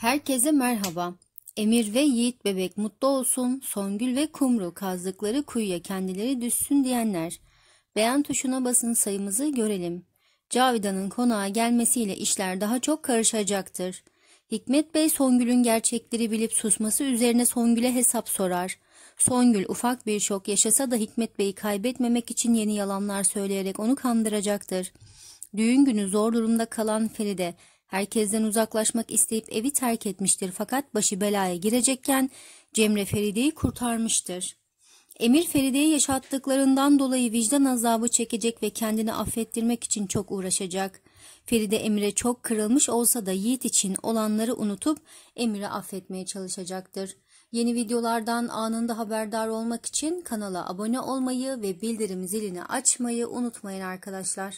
Herkese merhaba. Emir ve Yiğit bebek mutlu olsun, Songül ve Kumru kazdıkları kuyuya kendileri düşsün diyenler. Beğen tuşuna basın sayımızı görelim. Cavidan'ın konağa gelmesiyle işler daha çok karışacaktır. Hikmet Bey Songül'ün gerçekleri bilip susması üzerine Songül'e hesap sorar. Songül ufak bir şok yaşasa da Hikmet Bey'i kaybetmemek için yeni yalanlar söyleyerek onu kandıracaktır. Düğün günü zor durumda kalan Feride Herkesten uzaklaşmak isteyip evi terk etmiştir fakat başı belaya girecekken Cemre Feride'yi kurtarmıştır. Emir Feride'yi yaşattıklarından dolayı vicdan azabı çekecek ve kendini affettirmek için çok uğraşacak. Feride Emir'e çok kırılmış olsa da Yiğit için olanları unutup Emir'i affetmeye çalışacaktır. Yeni videolardan anında haberdar olmak için kanala abone olmayı ve bildirim zilini açmayı unutmayın arkadaşlar.